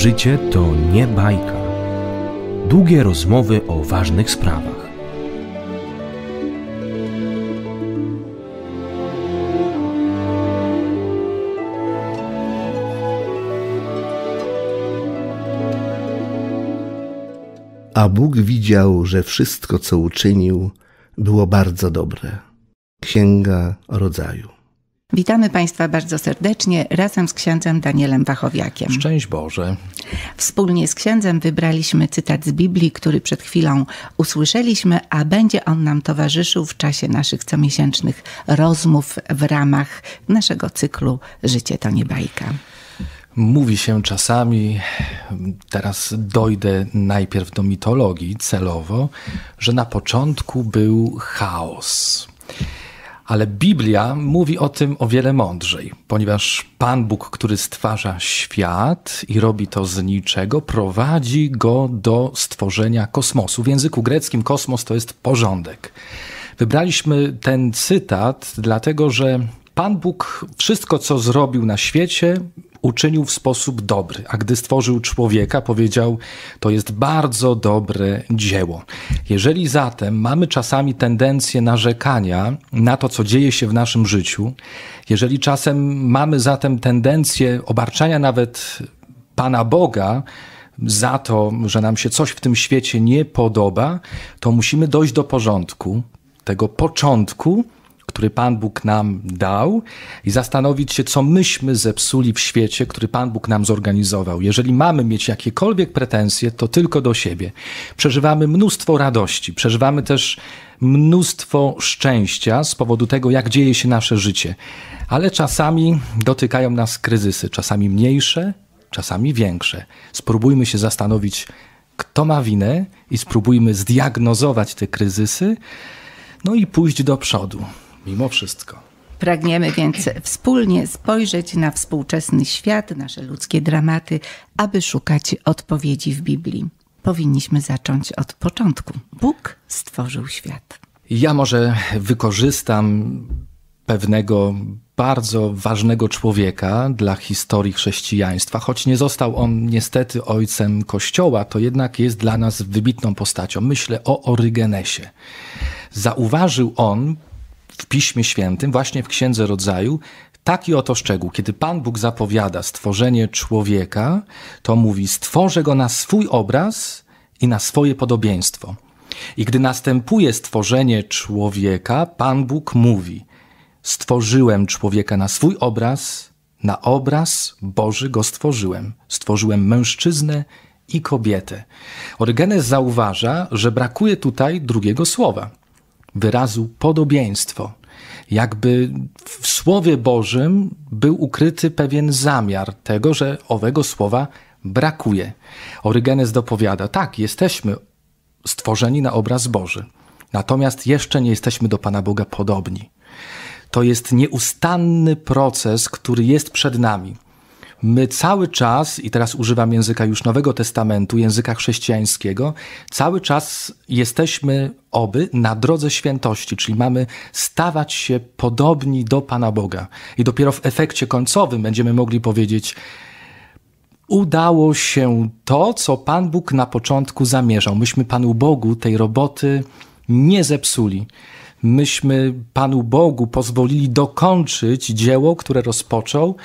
Życie to nie bajka. Długie rozmowy o ważnych sprawach. A Bóg widział, że wszystko, co uczynił, było bardzo dobre. Księga Rodzaju. Witamy Państwa bardzo serdecznie razem z księdzem Danielem Wachowiakiem. Szczęść Boże. Wspólnie z księdzem wybraliśmy cytat z Biblii, który przed chwilą usłyszeliśmy, a będzie on nam towarzyszył w czasie naszych comiesięcznych rozmów w ramach naszego cyklu Życie to nie bajka. Mówi się czasami, teraz dojdę najpierw do mitologii celowo, że na początku był chaos. Ale Biblia mówi o tym o wiele mądrzej, ponieważ Pan Bóg, który stwarza świat i robi to z niczego, prowadzi go do stworzenia kosmosu. W języku greckim kosmos to jest porządek. Wybraliśmy ten cytat, dlatego że Pan Bóg wszystko, co zrobił na świecie, uczynił w sposób dobry, a gdy stworzył człowieka, powiedział: To jest bardzo dobre dzieło. Jeżeli zatem mamy czasami tendencję narzekania na to, co dzieje się w naszym życiu, jeżeli czasem mamy zatem tendencję obarczania nawet Pana Boga, za to, że nam się coś w tym świecie nie podoba, to musimy dojść do porządku, tego początku, który Pan Bóg nam dał i zastanowić się, co myśmy zepsuli w świecie, który Pan Bóg nam zorganizował. Jeżeli mamy mieć jakiekolwiek pretensje, to tylko do siebie. Przeżywamy mnóstwo radości, przeżywamy też mnóstwo szczęścia z powodu tego, jak dzieje się nasze życie, ale czasami dotykają nas kryzysy, czasami mniejsze, czasami większe. Spróbujmy się zastanowić, kto ma winę i spróbujmy zdiagnozować te kryzysy, no i pójść do przodu mimo wszystko. Pragniemy więc wspólnie spojrzeć na współczesny świat, nasze ludzkie dramaty, aby szukać odpowiedzi w Biblii. Powinniśmy zacząć od początku. Bóg stworzył świat. Ja może wykorzystam pewnego bardzo ważnego człowieka dla historii chrześcijaństwa, choć nie został on niestety ojcem Kościoła, to jednak jest dla nas wybitną postacią. Myślę o Orygenesie. Zauważył on w Piśmie Świętym, właśnie w Księdze Rodzaju, taki oto szczegół. Kiedy Pan Bóg zapowiada stworzenie człowieka, to mówi: Stworzę go na swój obraz i na swoje podobieństwo. I gdy następuje stworzenie człowieka, Pan Bóg mówi: Stworzyłem człowieka na swój obraz, na obraz Boży go stworzyłem. Stworzyłem mężczyznę i kobietę. Orygenes zauważa, że brakuje tutaj drugiego słowa wyrazu podobieństwo. Jakby w Słowie Bożym był ukryty pewien zamiar tego, że owego słowa brakuje. Orygenes dopowiada: tak, jesteśmy stworzeni na obraz Boży, natomiast jeszcze nie jesteśmy do Pana Boga podobni. To jest nieustanny proces, który jest przed nami. My cały czas, i teraz używam języka już Nowego Testamentu, języka chrześcijańskiego, cały czas jesteśmy oby na drodze świętości, czyli mamy stawać się podobni do Pana Boga. I dopiero w efekcie końcowym będziemy mogli powiedzieć, udało się to, co Pan Bóg na początku zamierzał. Myśmy Panu Bogu tej roboty nie zepsuli. Myśmy Panu Bogu pozwolili dokończyć dzieło, które rozpoczął,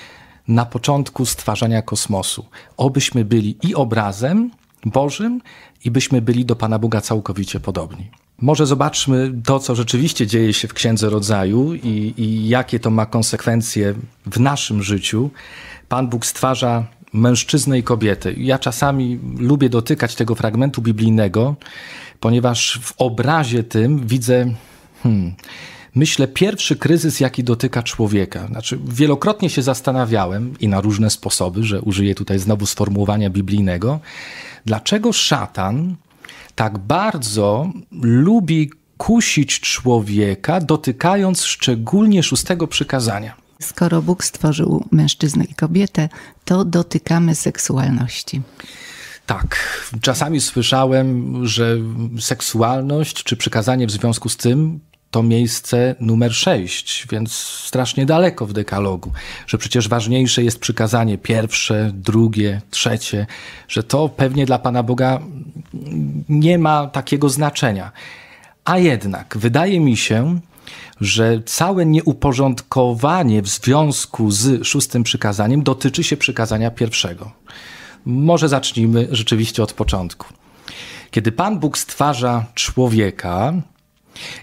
na początku stwarzania kosmosu. Obyśmy byli i obrazem Bożym, i byśmy byli do Pana Boga całkowicie podobni. Może zobaczmy to, co rzeczywiście dzieje się w Księdze Rodzaju i, i jakie to ma konsekwencje w naszym życiu. Pan Bóg stwarza mężczyznę i kobietę. Ja czasami lubię dotykać tego fragmentu biblijnego, ponieważ w obrazie tym widzę hmm, myślę, pierwszy kryzys, jaki dotyka człowieka. Znaczy, wielokrotnie się zastanawiałem i na różne sposoby, że użyję tutaj znowu sformułowania biblijnego, dlaczego szatan tak bardzo lubi kusić człowieka, dotykając szczególnie szóstego przykazania. Skoro Bóg stworzył mężczyznę i kobietę, to dotykamy seksualności. Tak, czasami słyszałem, że seksualność czy przykazanie w związku z tym to miejsce numer 6, więc strasznie daleko w dekalogu, że przecież ważniejsze jest przykazanie pierwsze, drugie, trzecie, że to pewnie dla Pana Boga nie ma takiego znaczenia. A jednak wydaje mi się, że całe nieuporządkowanie w związku z szóstym przykazaniem dotyczy się przykazania pierwszego. Może zacznijmy rzeczywiście od początku. Kiedy Pan Bóg stwarza człowieka,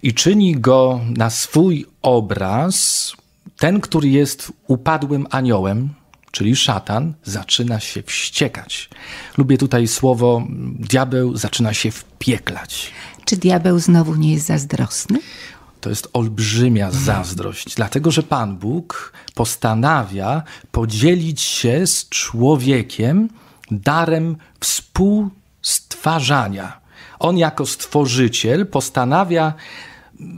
i czyni go na swój obraz, ten, który jest upadłym aniołem, czyli szatan, zaczyna się wściekać. Lubię tutaj słowo mm, diabeł zaczyna się wpieklać. Czy diabeł znowu nie jest zazdrosny? To jest olbrzymia mhm. zazdrość, dlatego że Pan Bóg postanawia podzielić się z człowiekiem darem współstwarzania on jako stworzyciel postanawia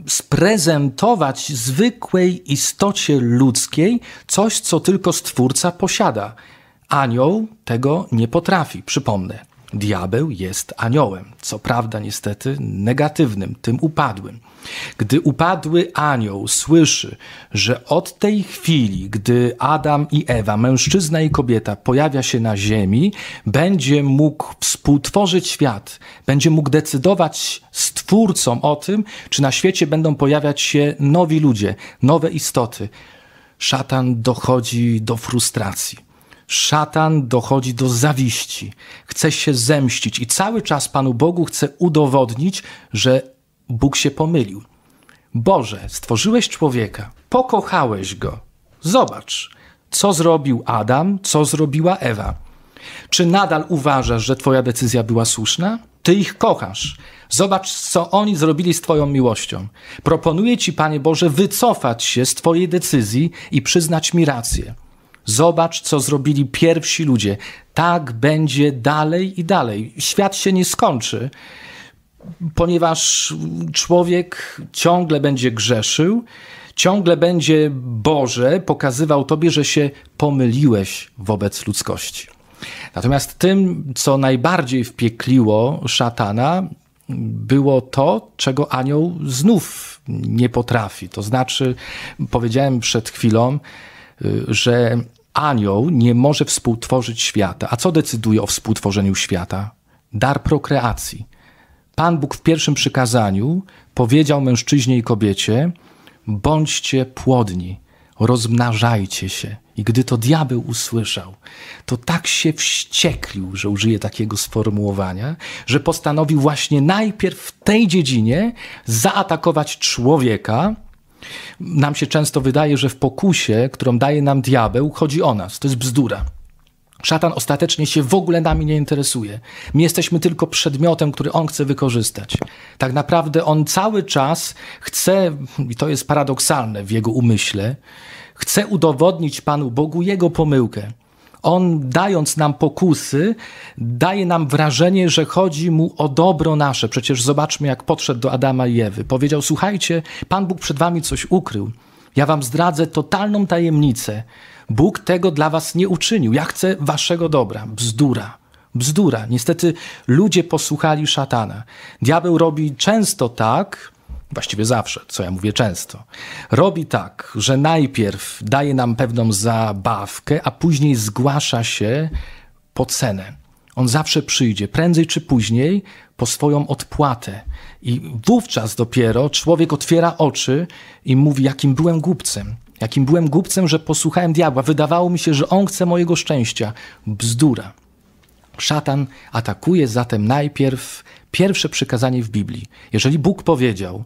sprezentować zwykłej istocie ludzkiej coś, co tylko stwórca posiada. Anioł tego nie potrafi, przypomnę. Diabeł jest aniołem, co prawda niestety negatywnym, tym upadłym. Gdy upadły anioł słyszy, że od tej chwili, gdy Adam i Ewa, mężczyzna i kobieta, pojawia się na ziemi, będzie mógł współtworzyć świat, będzie mógł decydować stwórcom o tym, czy na świecie będą pojawiać się nowi ludzie, nowe istoty. Szatan dochodzi do frustracji. Szatan dochodzi do zawiści, chce się zemścić i cały czas Panu Bogu chce udowodnić, że Bóg się pomylił. Boże, stworzyłeś człowieka, pokochałeś go. Zobacz, co zrobił Adam, co zrobiła Ewa. Czy nadal uważasz, że Twoja decyzja była słuszna? Ty ich kochasz. Zobacz, co oni zrobili z Twoją miłością. Proponuję Ci, Panie Boże, wycofać się z Twojej decyzji i przyznać mi rację. Zobacz, co zrobili pierwsi ludzie. Tak będzie dalej i dalej. Świat się nie skończy, ponieważ człowiek ciągle będzie grzeszył, ciągle będzie Boże pokazywał tobie, że się pomyliłeś wobec ludzkości. Natomiast tym, co najbardziej wpiekliło szatana, było to, czego anioł znów nie potrafi. To znaczy, powiedziałem przed chwilą, y, że Anioł nie może współtworzyć świata. A co decyduje o współtworzeniu świata? Dar prokreacji. Pan Bóg w pierwszym przykazaniu powiedział mężczyźnie i kobiecie: bądźcie płodni, rozmnażajcie się. I gdy to diabeł usłyszał, to tak się wścieklił, że użyje takiego sformułowania, że postanowił właśnie najpierw w tej dziedzinie zaatakować człowieka, nam się często wydaje, że w pokusie, którą daje nam diabeł, chodzi o nas. To jest bzdura. Szatan ostatecznie się w ogóle nami nie interesuje. My jesteśmy tylko przedmiotem, który on chce wykorzystać. Tak naprawdę on cały czas chce, i to jest paradoksalne w jego umyśle, chce udowodnić Panu Bogu jego pomyłkę on dając nam pokusy, daje nam wrażenie, że chodzi mu o dobro nasze. Przecież zobaczmy, jak podszedł do Adama i Ewy. Powiedział: Słuchajcie, Pan Bóg przed wami coś ukrył. Ja wam zdradzę totalną tajemnicę. Bóg tego dla was nie uczynił. Ja chcę waszego dobra. Bzdura. Bzdura. Niestety ludzie posłuchali szatana. Diabeł robi często tak, właściwie zawsze, co ja mówię często, robi tak, że najpierw daje nam pewną zabawkę, a później zgłasza się po cenę. On zawsze przyjdzie, prędzej czy później, po swoją odpłatę. I wówczas dopiero człowiek otwiera oczy i mówi, jakim byłem głupcem. Jakim byłem głupcem, że posłuchałem diabła. Wydawało mi się, że on chce mojego szczęścia. Bzdura. Szatan atakuje zatem najpierw pierwsze przykazanie w Biblii. Jeżeli Bóg powiedział,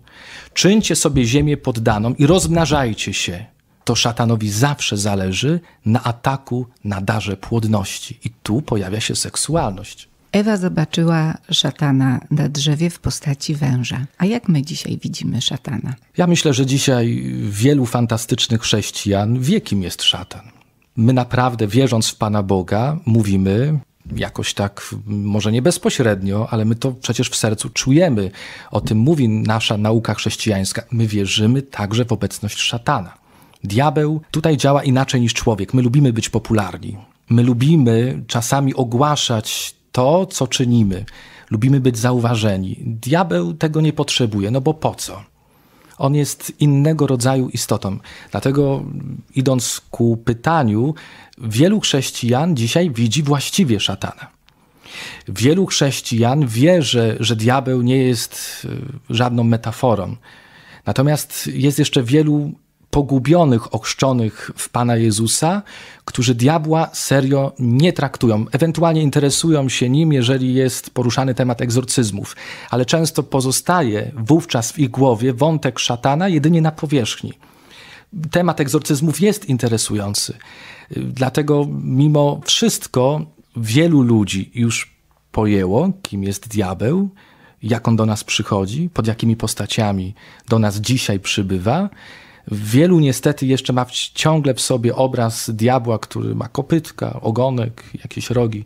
czyńcie sobie ziemię poddaną i rozmnażajcie się, to szatanowi zawsze zależy na ataku na darze płodności. I tu pojawia się seksualność. Ewa zobaczyła szatana na drzewie w postaci węża. A jak my dzisiaj widzimy szatana? Ja myślę, że dzisiaj wielu fantastycznych chrześcijan wie, kim jest szatan. My naprawdę, wierząc w Pana Boga, mówimy: jakoś tak, może nie bezpośrednio, ale my to przecież w sercu czujemy. O tym mówi nasza nauka chrześcijańska. My wierzymy także w obecność szatana. Diabeł tutaj działa inaczej niż człowiek. My lubimy być popularni. My lubimy czasami ogłaszać to, co czynimy. Lubimy być zauważeni. Diabeł tego nie potrzebuje, no bo po co? on jest innego rodzaju istotą. Dlatego idąc ku pytaniu, wielu chrześcijan dzisiaj widzi właściwie szatana. Wielu chrześcijan wie, że, że diabeł nie jest y, żadną metaforą. Natomiast jest jeszcze wielu pogubionych, ochrzczonych w Pana Jezusa, którzy diabła serio nie traktują. Ewentualnie interesują się nim, jeżeli jest poruszany temat egzorcyzmów, ale często pozostaje wówczas w ich głowie wątek szatana jedynie na powierzchni. Temat egzorcyzmów jest interesujący. Dlatego mimo wszystko wielu ludzi już pojęło, kim jest diabeł, jak on do nas przychodzi, pod jakimi postaciami do nas dzisiaj przybywa Wielu niestety jeszcze ma ciągle w sobie obraz diabła, który ma kopytka, ogonek, jakieś rogi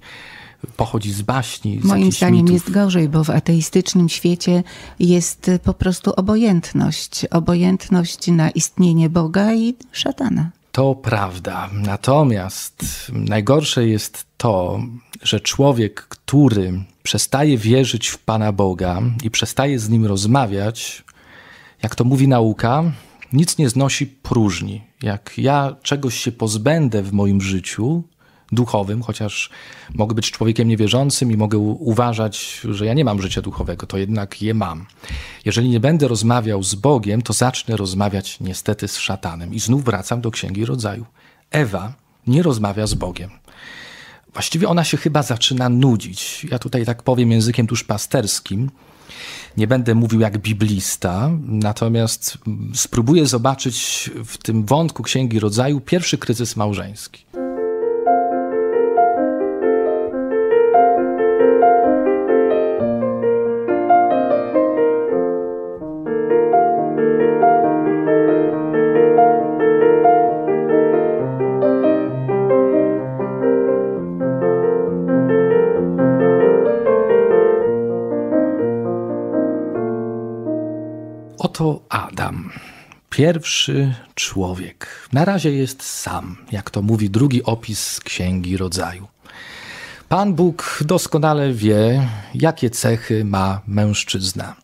pochodzi z baśni. Z Moim zdaniem mitów. jest gorzej, bo w ateistycznym świecie jest y, po prostu obojętność. Obojętność na istnienie Boga i szatana. To prawda. Natomiast najgorsze jest to, że człowiek, który przestaje wierzyć w Pana Boga i przestaje z nim rozmawiać, jak to mówi nauka, nic nie znosi próżni. Jak ja czegoś się pozbędę w moim życiu duchowym, chociaż mogę być człowiekiem niewierzącym i mogę uważać, że ja nie mam życia duchowego, to jednak je mam. Jeżeli nie będę rozmawiał z Bogiem, to zacznę rozmawiać niestety z szatanem. I znów wracam do Księgi Rodzaju. Ewa nie rozmawia z Bogiem. Właściwie ona się chyba zaczyna nudzić. Ja tutaj tak powiem językiem tuż pasterskim nie będę mówił jak biblista, natomiast spróbuję zobaczyć w tym wątku Księgi Rodzaju pierwszy kryzys małżeński. Oto Adam, pierwszy człowiek. Na razie jest sam, jak to mówi drugi opis Księgi Rodzaju. Pan Bóg doskonale wie, jakie cechy ma mężczyzna.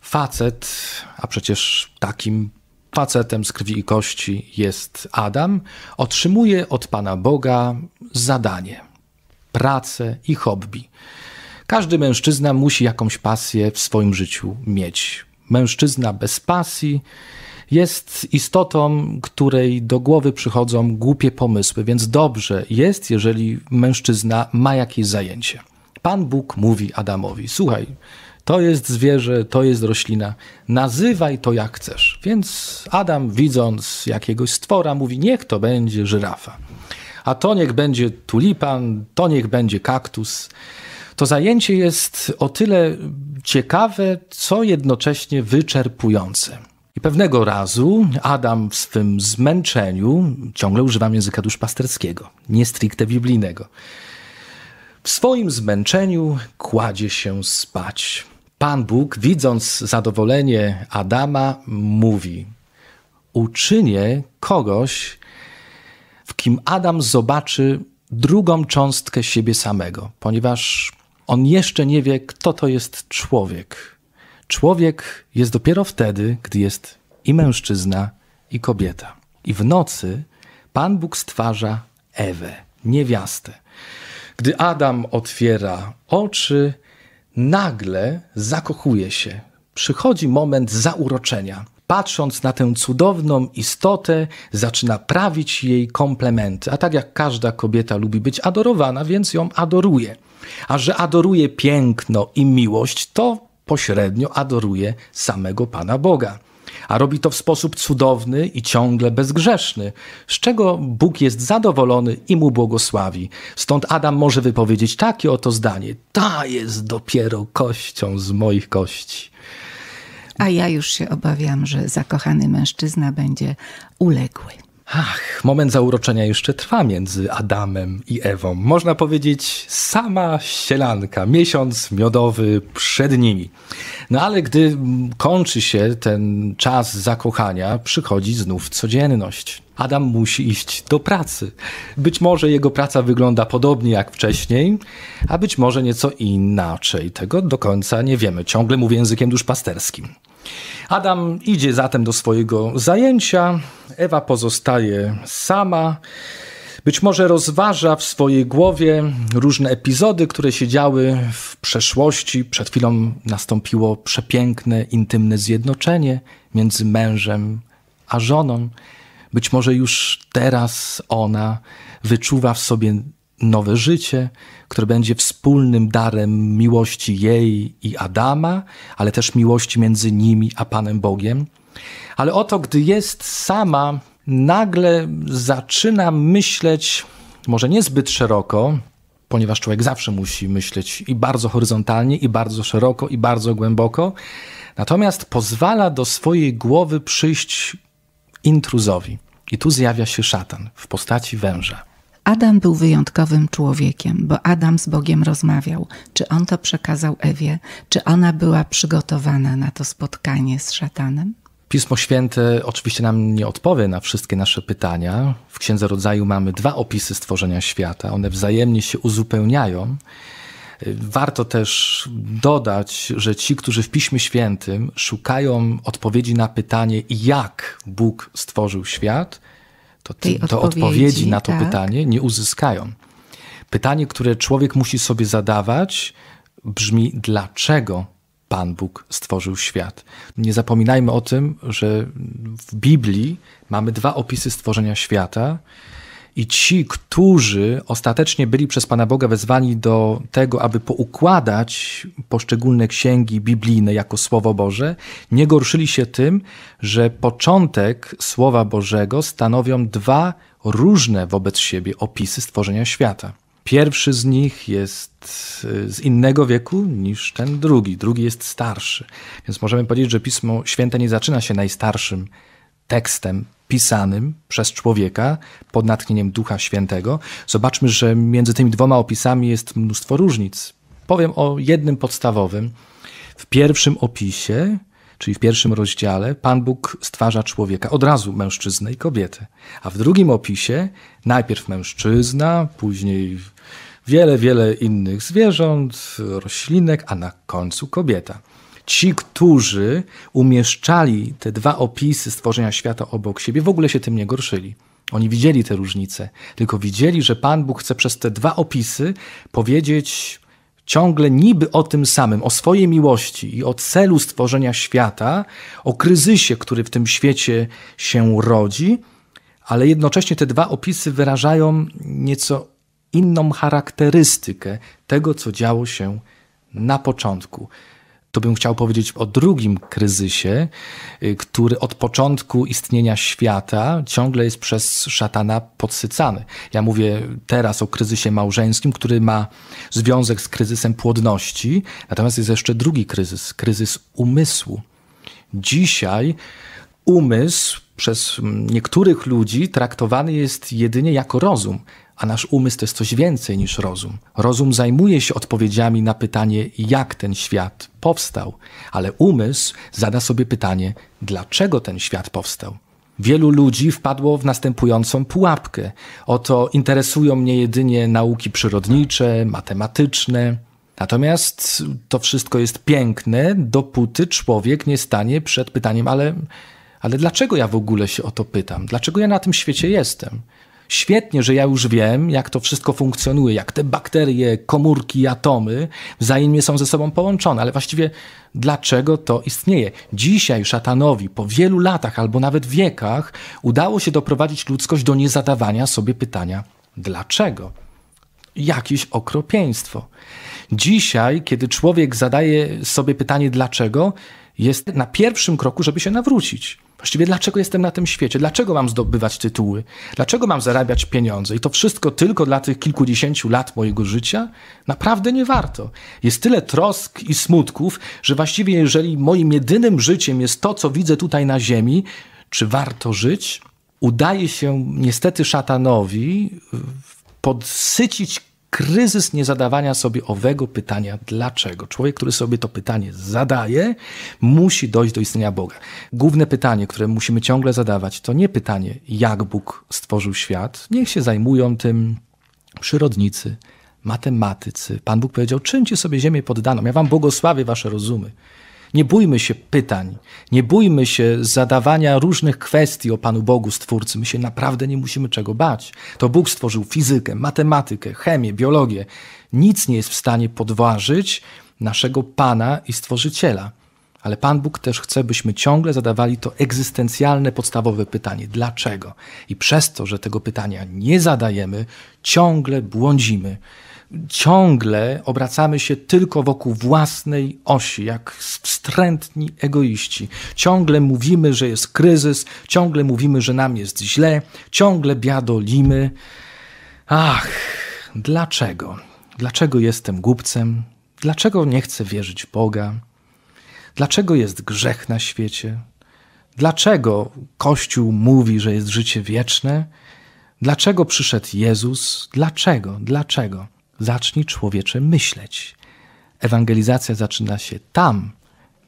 Facet, a przecież takim facetem z krwi i kości jest Adam, otrzymuje od Pana Boga zadanie, pracę i hobby. Każdy mężczyzna musi jakąś pasję w swoim życiu mieć mężczyzna bez pasji, jest istotą, której do głowy przychodzą głupie pomysły, więc dobrze jest, jeżeli mężczyzna ma jakieś zajęcie. Pan Bóg mówi Adamowi: Słuchaj, to jest zwierzę, to jest roślina, nazywaj to jak chcesz. Więc Adam, widząc jakiegoś stwora, mówi: Niech to będzie żyrafa, a to niech będzie tulipan, to niech będzie kaktus. To zajęcie jest o tyle ciekawe, co jednocześnie wyczerpujące. I pewnego razu Adam w swym zmęczeniu, ciągle używam języka duszpasterskiego, nie stricte biblijnego, w swoim zmęczeniu kładzie się spać. Pan Bóg, widząc zadowolenie Adama, mówi: Uczynię kogoś, w kim Adam zobaczy drugą cząstkę siebie samego, ponieważ on jeszcze nie wie, kto to jest człowiek. Człowiek jest dopiero wtedy, gdy jest i mężczyzna, i kobieta. I w nocy Pan Bóg stwarza Ewę, niewiastę. Gdy Adam otwiera oczy, nagle zakochuje się. Przychodzi moment zauroczenia. Patrząc na tę cudowną istotę, zaczyna prawić jej komplementy. A tak jak każda kobieta lubi być adorowana, więc ją adoruje. A że adoruje piękno i miłość, to pośrednio adoruje samego Pana Boga. A robi to w sposób cudowny i ciągle bezgrzeszny, z czego Bóg jest zadowolony i mu błogosławi. Stąd Adam może wypowiedzieć takie oto zdanie: Ta jest dopiero kością z moich kości. A ja już się obawiam, że zakochany mężczyzna będzie uległy. Ach, moment zauroczenia jeszcze trwa między Adamem i Ewą. Można powiedzieć, sama sielanka, miesiąc miodowy przed nimi. No ale gdy kończy się ten czas zakochania, przychodzi znów codzienność. Adam musi iść do pracy. Być może jego praca wygląda podobnie jak wcześniej, a być może nieco inaczej. Tego do końca nie wiemy. Ciągle mówię językiem duszpasterskim. Adam idzie zatem do swojego zajęcia, Ewa pozostaje sama. Być może rozważa w swojej głowie różne epizody, które się działy w przeszłości. Przed chwilą nastąpiło przepiękne, intymne zjednoczenie między mężem a żoną. Być może już teraz ona wyczuwa w sobie nowe życie, które będzie wspólnym darem miłości jej i Adama, ale też miłości między nimi a Panem Bogiem. Ale oto, gdy jest sama, nagle zaczyna myśleć, może niezbyt szeroko, ponieważ człowiek zawsze musi myśleć i bardzo horyzontalnie, i bardzo szeroko, i bardzo głęboko, natomiast pozwala do swojej głowy przyjść intruzowi. I tu zjawia się szatan w postaci węża. Adam był wyjątkowym człowiekiem, bo Adam z Bogiem rozmawiał. Czy on to przekazał Ewie? Czy ona była przygotowana na to spotkanie z szatanem? Pismo Święte oczywiście nam nie odpowie na wszystkie nasze pytania. W Księdze Rodzaju mamy dwa opisy stworzenia świata. One wzajemnie się uzupełniają. Warto też dodać, że ci, którzy w Piśmie Świętym szukają odpowiedzi na pytanie, jak Bóg stworzył świat – to, to odpowiedzi, odpowiedzi, na to tak. pytanie nie uzyskają. Pytanie, które człowiek musi sobie zadawać, brzmi: dlaczego Pan Bóg stworzył świat? Nie zapominajmy o tym, że w Biblii mamy dwa opisy stworzenia świata. I ci, którzy ostatecznie byli przez Pana Boga wezwani do tego, aby poukładać poszczególne księgi biblijne jako Słowo Boże, nie gorszyli się tym, że początek Słowa Bożego stanowią dwa różne wobec siebie opisy stworzenia świata. Pierwszy z nich jest y, z innego wieku niż ten drugi, drugi jest starszy. Więc możemy powiedzieć, że Pismo Święte nie zaczyna się najstarszym tekstem pisanym przez człowieka pod natchnieniem Ducha Świętego. Zobaczmy, że między tymi dwoma opisami jest mnóstwo różnic. Powiem o jednym podstawowym. W pierwszym opisie, czyli w pierwszym rozdziale, Pan Bóg stwarza człowieka, od razu mężczyznę i kobietę. A w drugim opisie najpierw mężczyzna, później wiele, wiele innych zwierząt, roślinek, a na końcu kobieta ci, którzy umieszczali te dwa opisy stworzenia świata obok siebie, w ogóle się tym nie gorszyli. Oni widzieli te różnice, tylko widzieli, że Pan Bóg chce przez te dwa opisy powiedzieć ciągle niby o tym samym, o swojej miłości i o celu stworzenia świata, o kryzysie, który w tym świecie się rodzi, ale jednocześnie te dwa opisy wyrażają nieco inną charakterystykę tego, co działo się na początku to bym chciał powiedzieć o drugim kryzysie, y, który od początku istnienia świata ciągle jest przez szatana podsycany. Ja mówię teraz o kryzysie małżeńskim, który ma związek z kryzysem płodności, natomiast jest jeszcze drugi kryzys kryzys umysłu. Dzisiaj umysł przez mm, niektórych ludzi traktowany jest jedynie jako rozum a nasz umysł to jest coś więcej niż rozum. Rozum zajmuje się odpowiedziami na pytanie, jak ten świat powstał, ale umysł zada sobie pytanie, dlaczego ten świat powstał. Wielu ludzi wpadło w następującą pułapkę. Oto interesują mnie jedynie nauki przyrodnicze, matematyczne. Natomiast to wszystko jest piękne, dopóty człowiek nie stanie przed pytaniem, ale, ale dlaczego ja w ogóle się o to pytam? Dlaczego ja na tym świecie jestem? Świetnie, że ja już wiem, jak to wszystko funkcjonuje, jak te bakterie, komórki, atomy wzajemnie są ze sobą połączone, ale właściwie dlaczego to istnieje? Dzisiaj szatanowi po wielu latach albo nawet wiekach udało się doprowadzić ludzkość do niezadawania sobie pytania dlaczego. Jakieś okropieństwo. Dzisiaj, kiedy człowiek zadaje sobie pytanie dlaczego, jest na pierwszym kroku, żeby się nawrócić. Właściwie dlaczego jestem na tym świecie? Dlaczego mam zdobywać tytuły? Dlaczego mam zarabiać pieniądze? I to wszystko tylko dla tych kilkudziesięciu lat mojego życia? Naprawdę nie warto. Jest tyle trosk i smutków, że właściwie jeżeli moim jedynym życiem jest to, co widzę tutaj na ziemi, czy warto żyć? Udaje się niestety szatanowi y, podsycić kryzys niezadawania sobie owego pytania dlaczego. Człowiek, który sobie to pytanie zadaje, musi dojść do istnienia Boga. Główne pytanie, które musimy ciągle zadawać, to nie pytanie, jak Bóg stworzył świat. Niech się zajmują tym przyrodnicy, matematycy. Pan Bóg powiedział: czyńcie sobie ziemię poddaną, ja wam błogosławię wasze rozumy. Nie bójmy się pytań, nie bójmy się zadawania różnych kwestii o Panu Bogu Stwórcy. My się naprawdę nie musimy czego bać. To Bóg stworzył fizykę, matematykę, chemię, biologię. Nic nie jest w stanie podważyć naszego Pana i Stworzyciela. Ale Pan Bóg też chce, byśmy ciągle zadawali to egzystencjalne, podstawowe pytanie: dlaczego? I przez to, że tego pytania nie zadajemy, ciągle błądzimy ciągle obracamy się tylko wokół własnej osi, jak wstrętni egoiści. Ciągle mówimy, że jest kryzys, ciągle mówimy, że nam jest źle, ciągle biadolimy. Ach, dlaczego? Dlaczego jestem głupcem? Dlaczego nie chcę wierzyć w Boga? Dlaczego jest grzech na świecie? Dlaczego Kościół mówi, że jest życie wieczne? Dlaczego przyszedł Jezus? Dlaczego? Dlaczego? Zacznij człowiecze myśleć. Ewangelizacja zaczyna się tam,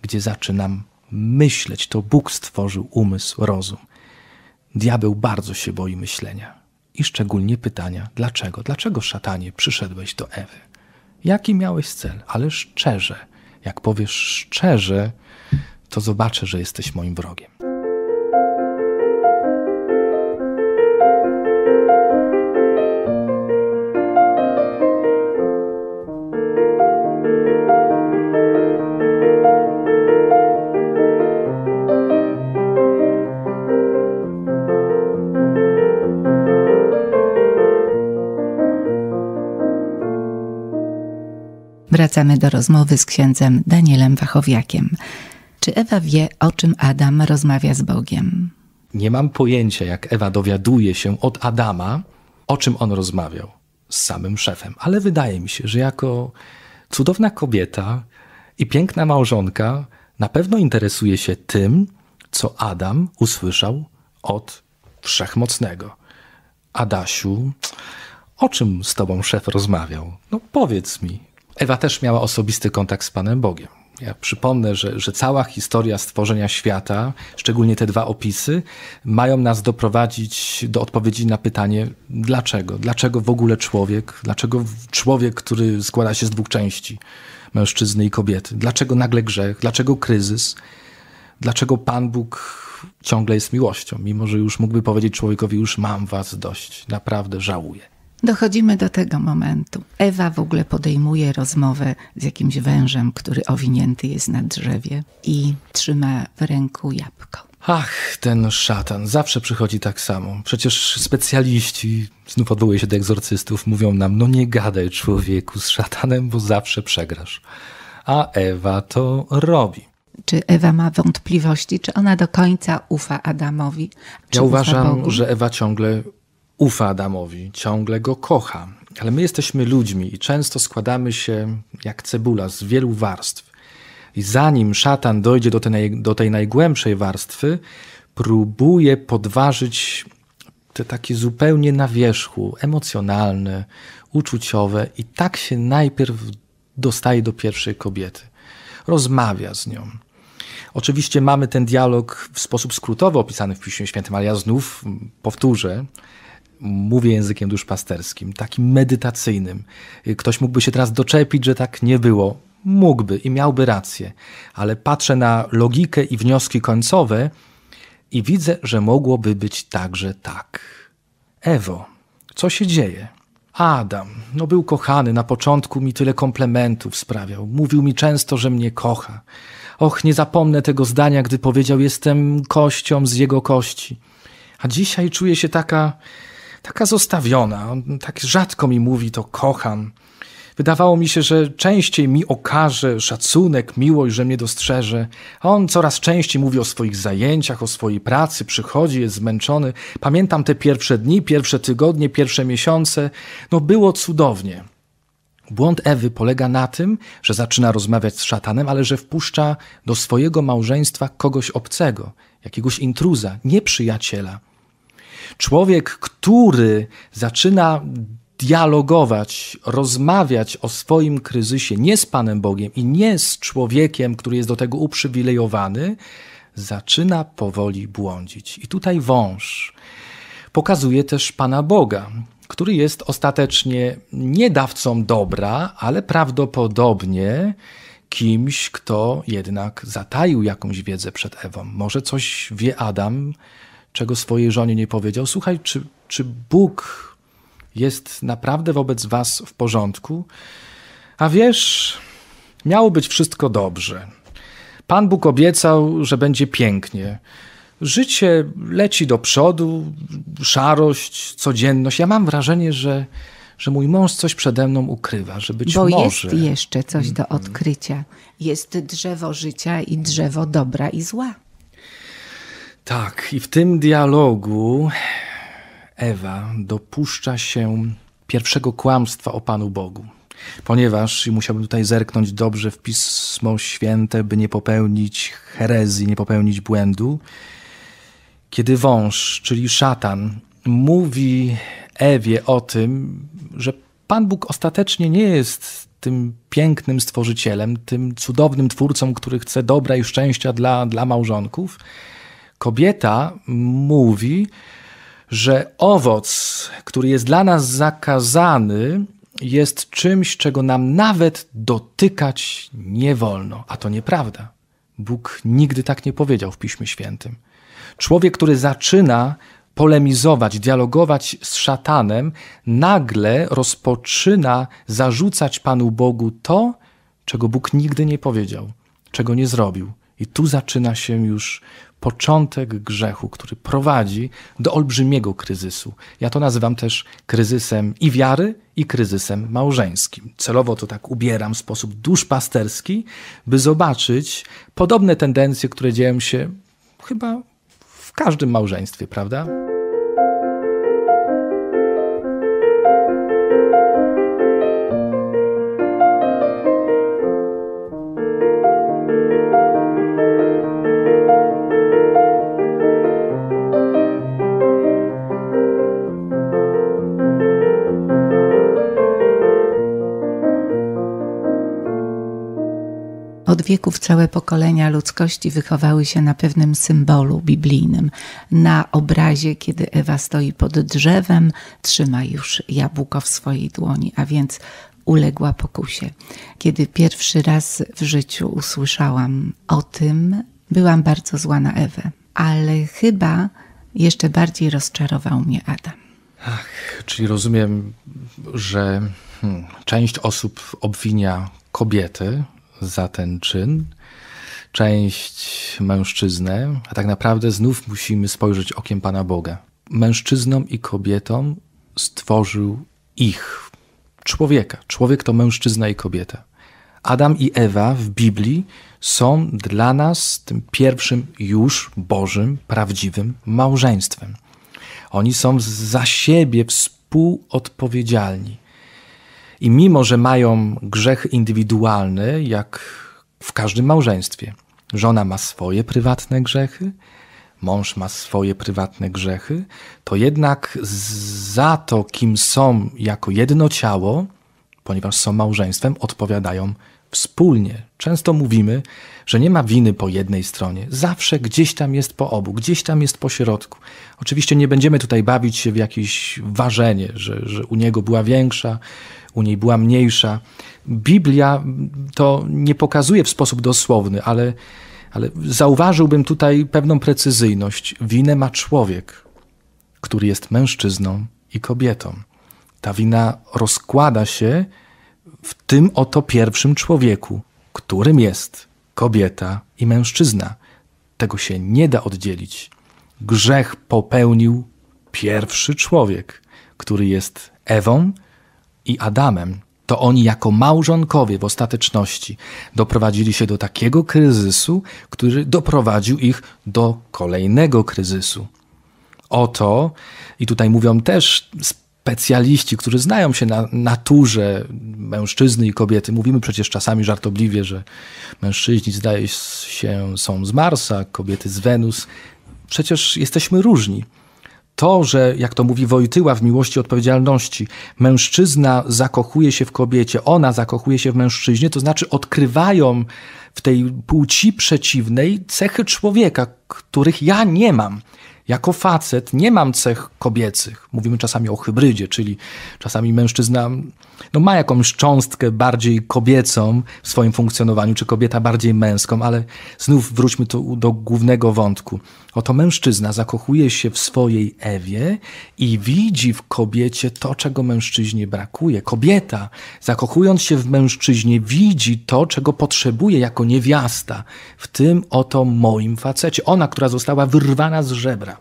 gdzie zaczynam myśleć. To Bóg stworzył umysł, rozum. Diabeł bardzo się boi myślenia i szczególnie pytania: dlaczego? Dlaczego, szatanie, przyszedłeś do Ewy? Jaki miałeś cel? Ale szczerze, jak powiesz szczerze, to zobaczę, że jesteś moim wrogiem. Wracamy do rozmowy z księdzem Danielem Wachowiakiem. Czy Ewa wie, o czym Adam rozmawia z Bogiem? Nie mam pojęcia, jak Ewa dowiaduje się od Adama, o czym on rozmawiał z samym szefem, ale wydaje mi się, że jako cudowna kobieta i piękna małżonka na pewno interesuje się tym, co Adam usłyszał od wszechmocnego. Adasiu, o czym z tobą szef rozmawiał? No powiedz mi, Ewa też miała osobisty kontakt z Panem Bogiem. Ja przypomnę, że, że cała historia stworzenia świata, szczególnie te dwa opisy, mają nas doprowadzić do odpowiedzi na pytanie, dlaczego? Dlaczego w ogóle człowiek? Dlaczego człowiek, który składa się z dwóch części, mężczyzny i kobiety? Dlaczego nagle grzech? Dlaczego kryzys? Dlaczego Pan Bóg ciągle jest miłością, mimo że już mógłby powiedzieć człowiekowi: Już mam was dość, naprawdę żałuję. Dochodzimy do tego momentu. Ewa w ogóle podejmuje rozmowę z jakimś wężem, który owinięty jest na drzewie i trzyma w ręku jabłko. Ach, ten szatan zawsze przychodzi tak samo. Przecież specjaliści, znów odwołuję się do egzorcystów, mówią nam: No nie gadaj człowieku z szatanem, bo zawsze przegrasz. A Ewa to robi. Czy Ewa ma wątpliwości, czy ona do końca ufa Adamowi? Czy ja uważam, Bogu? że Ewa ciągle ufa Adamowi, ciągle go kocha. Ale my jesteśmy ludźmi i często składamy się jak cebula z wielu warstw. I zanim szatan dojdzie do tej, do tej najgłębszej warstwy, próbuje podważyć te takie zupełnie na wierzchu, emocjonalne, uczuciowe, i tak się najpierw dostaje do pierwszej kobiety. Rozmawia z nią. Oczywiście mamy ten dialog w sposób skrótowy opisany w Piśmie Świętym, ale ja znów powtórzę, mówię językiem duszpasterskim, takim medytacyjnym. Ktoś mógłby się teraz doczepić, że tak nie było. Mógłby i miałby rację, ale patrzę na logikę i wnioski końcowe i widzę, że mogłoby być także tak. Ewo, co się dzieje? Adam, no był kochany, na początku mi tyle komplementów sprawiał. Mówił mi często, że mnie kocha. Och, nie zapomnę tego zdania, gdy powiedział: Jestem kością z jego kości. A dzisiaj czuję się taka taka zostawiona. On tak rzadko mi mówi to kocham. Wydawało mi się, że częściej mi okaże szacunek, miłość, że mnie dostrzeże, a on coraz częściej mówi o swoich zajęciach, o swojej pracy, przychodzi, jest zmęczony. Pamiętam te pierwsze dni, pierwsze tygodnie, pierwsze miesiące. No było cudownie. Błąd Ewy polega na tym, że zaczyna rozmawiać z szatanem, ale że wpuszcza do swojego małżeństwa kogoś obcego, jakiegoś intruza, nieprzyjaciela. Człowiek, który zaczyna dialogować, rozmawiać o swoim kryzysie nie z Panem Bogiem i nie z człowiekiem, który jest do tego uprzywilejowany, zaczyna powoli błądzić. I tutaj wąż pokazuje też Pana Boga, który jest ostatecznie nie dawcą dobra, ale prawdopodobnie kimś, kto jednak zataił jakąś wiedzę przed Ewą. Może coś wie Adam, czego swojej żonie nie powiedział. Słuchaj, czy, czy Bóg jest naprawdę wobec was w porządku? A wiesz, miało być wszystko dobrze. Pan Bóg obiecał, że będzie pięknie. Życie leci do przodu, szarość, codzienność. Ja mam wrażenie, że, że mój mąż coś przede mną ukrywa, że być Bo może... Bo jest jeszcze coś do mhm. odkrycia. Jest drzewo życia i drzewo dobra i zła. Tak, i w tym dialogu Ewa dopuszcza się pierwszego kłamstwa o Panu Bogu. Ponieważ, i musiałbym tutaj zerknąć dobrze w Pismo Święte, by nie popełnić herezji, nie popełnić błędu, kiedy wąż, czyli szatan, mówi Ewie o tym, że Pan Bóg ostatecznie nie jest tym pięknym stworzycielem, tym cudownym twórcą, który chce dobra i szczęścia dla, dla małżonków, kobieta mówi, że owoc, który jest dla nas zakazany, jest czymś, czego nam nawet dotykać nie wolno. A to nieprawda. Bóg nigdy tak nie powiedział w Piśmie Świętym. Człowiek, który zaczyna polemizować, dialogować z szatanem, nagle rozpoczyna zarzucać Panu Bogu to, czego Bóg nigdy nie powiedział, czego nie zrobił. I tu zaczyna się już początek grzechu, który prowadzi do olbrzymiego kryzysu. Ja to nazywam też kryzysem i wiary, i kryzysem małżeńskim. Celowo to tak ubieram w sposób duszpasterski, by zobaczyć podobne tendencje, które dzieją się chyba w każdym małżeństwie, prawda? Od wieków całe pokolenia ludzkości wychowały się na pewnym symbolu biblijnym, na obrazie, kiedy Ewa stoi pod drzewem, trzyma już jabłko w swojej dłoni, a więc uległa pokusie. Kiedy pierwszy raz w życiu usłyszałam o tym, byłam bardzo zła na Ewę, ale chyba jeszcze bardziej rozczarował mnie Adam. Ach, czyli rozumiem, że hmm, część osób obwinia kobiety za ten czyn, część mężczyznę, a tak naprawdę znów musimy spojrzeć okiem Pana Boga. Mężczyznom i kobietom stworzył ich, człowieka. Człowiek to mężczyzna i kobieta. Adam i Ewa w Biblii są dla nas tym pierwszym już Bożym, prawdziwym małżeństwem. Oni są za siebie współodpowiedzialni. I mimo, że mają grzech indywidualny, jak w każdym małżeństwie, żona ma swoje prywatne grzechy, mąż ma swoje prywatne grzechy, to jednak za to, kim są jako jedno ciało, ponieważ są małżeństwem, odpowiadają wspólnie. Często mówimy, że nie ma winy po jednej stronie. Zawsze gdzieś tam jest po obu, gdzieś tam jest po środku. Oczywiście nie będziemy tutaj bawić się w jakieś ważenie, że, że u niego była większa, u niej była mniejsza. Biblia to nie pokazuje w sposób dosłowny, ale, ale zauważyłbym tutaj pewną precyzyjność. Winę ma człowiek, który jest mężczyzną i kobietą. Ta wina rozkłada się w tym oto pierwszym człowieku, którym jest kobieta i mężczyzna. Tego się nie da oddzielić. Grzech popełnił pierwszy człowiek, który jest Ewą, i Adamem, to oni jako małżonkowie w ostateczności doprowadzili się do takiego kryzysu, który doprowadził ich do kolejnego kryzysu. Oto, i tutaj mówią też specjaliści, którzy znają się na naturze mężczyzny i kobiety, mówimy przecież czasami żartobliwie, że mężczyźni zdaje się są z Marsa, kobiety z Wenus. Przecież jesteśmy różni to, że, jak to mówi Wojtyła w miłości odpowiedzialności, mężczyzna zakochuje się w kobiecie, ona zakochuje się w mężczyźnie, to znaczy odkrywają w tej płci przeciwnej cechy człowieka, których ja nie mam. Jako facet nie mam cech kobiecych. Mówimy czasami o hybrydzie, czyli czasami mężczyzna no ma jakąś cząstkę bardziej kobiecą w swoim funkcjonowaniu, czy kobieta bardziej męską, ale znów wróćmy tu do głównego wątku. Oto mężczyzna zakochuje się w swojej Ewie i widzi w kobiecie to, czego mężczyźnie brakuje. Kobieta, zakochując się w mężczyźnie, widzi to, czego potrzebuje jako niewiasta, w tym oto moim facecie. Ona, która została wyrwana z żebra.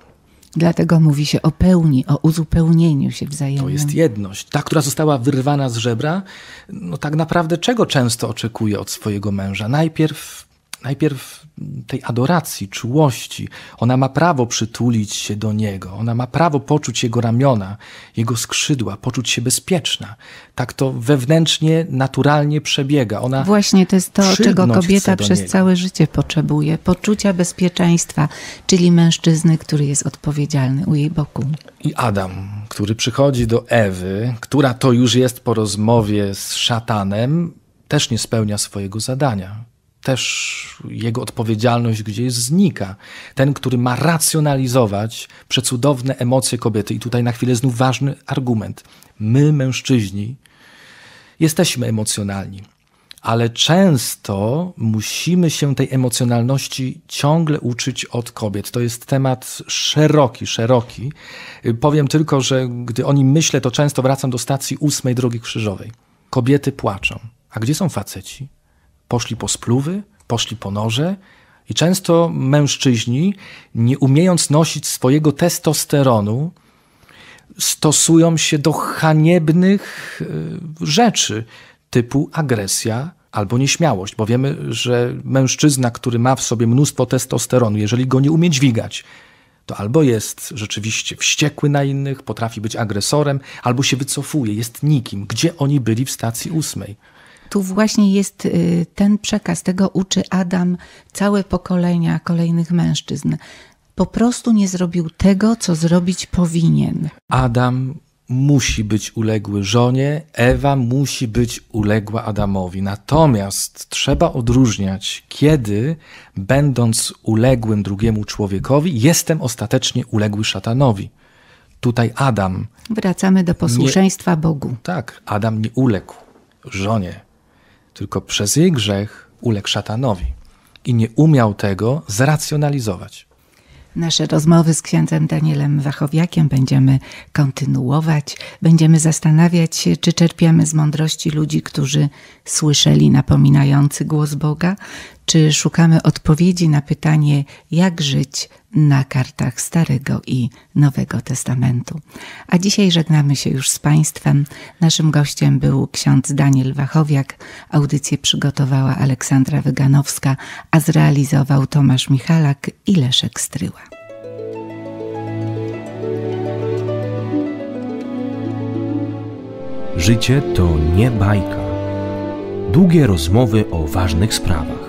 Dlatego mówi się o pełni, o uzupełnieniu się wzajemnym. To jest jedność. Ta, która została wyrwana z żebra, no tak naprawdę czego często oczekuje od swojego męża? Najpierw najpierw tej adoracji, czułości. Ona ma prawo przytulić się do Niego, ona ma prawo poczuć Jego ramiona, Jego skrzydła, poczuć się bezpieczna. Tak to wewnętrznie, naturalnie przebiega. Ona Właśnie to jest to, czego kobieta przez niego. całe życie potrzebuje. Poczucia bezpieczeństwa, czyli mężczyzny, który jest odpowiedzialny u jej boku. I Adam, który przychodzi do Ewy, która to już jest po rozmowie z szatanem, też nie spełnia swojego zadania też jego odpowiedzialność gdzieś znika. Ten, który ma racjonalizować przecudowne emocje kobiety, i tutaj na chwilę znów ważny argument. My, mężczyźni, jesteśmy emocjonalni, ale często musimy się tej emocjonalności ciągle uczyć od kobiet. To jest temat szeroki, szeroki. Powiem tylko, że gdy o nim myślę, to często wracam do stacji ósmej Drogi Krzyżowej. Kobiety płaczą. A gdzie są faceci? Poszli po spluwy, poszli po noże i często mężczyźni, nie umiejąc nosić swojego testosteronu, stosują się do haniebnych y, rzeczy typu agresja albo nieśmiałość, bo wiemy, że mężczyzna, który ma w sobie mnóstwo testosteronu, jeżeli go nie umie dźwigać, to albo jest rzeczywiście wściekły na innych, potrafi być agresorem, albo się wycofuje, jest nikim, gdzie oni byli w stacji ósmej tu właśnie jest y, ten przekaz, tego uczy Adam całe pokolenia kolejnych mężczyzn. Po prostu nie zrobił tego, co zrobić powinien. Adam musi być uległy żonie, Ewa musi być uległa Adamowi. Natomiast trzeba odróżniać, kiedy, będąc uległym drugiemu człowiekowi, jestem ostatecznie uległy szatanowi. Tutaj Adam. Wracamy do posłuszeństwa nie, Bogu. Tak, Adam nie uległ żonie, tylko przez jej grzech uległ szatanowi i nie umiał tego zracjonalizować. Nasze rozmowy z księdzem Danielem Wachowiakiem będziemy kontynuować. Będziemy zastanawiać się, czy czerpiemy z mądrości ludzi, którzy słyszeli napominający głos Boga, czy szukamy odpowiedzi na pytanie, jak żyć na kartach Starego i Nowego Testamentu. A dzisiaj żegnamy się już z Państwem. Naszym gościem był ksiądz Daniel Wachowiak. Audycję przygotowała Aleksandra Wyganowska, a zrealizował Tomasz Michalak i Leszek Stryła. Życie to nie bajka. Długie rozmowy o ważnych sprawach.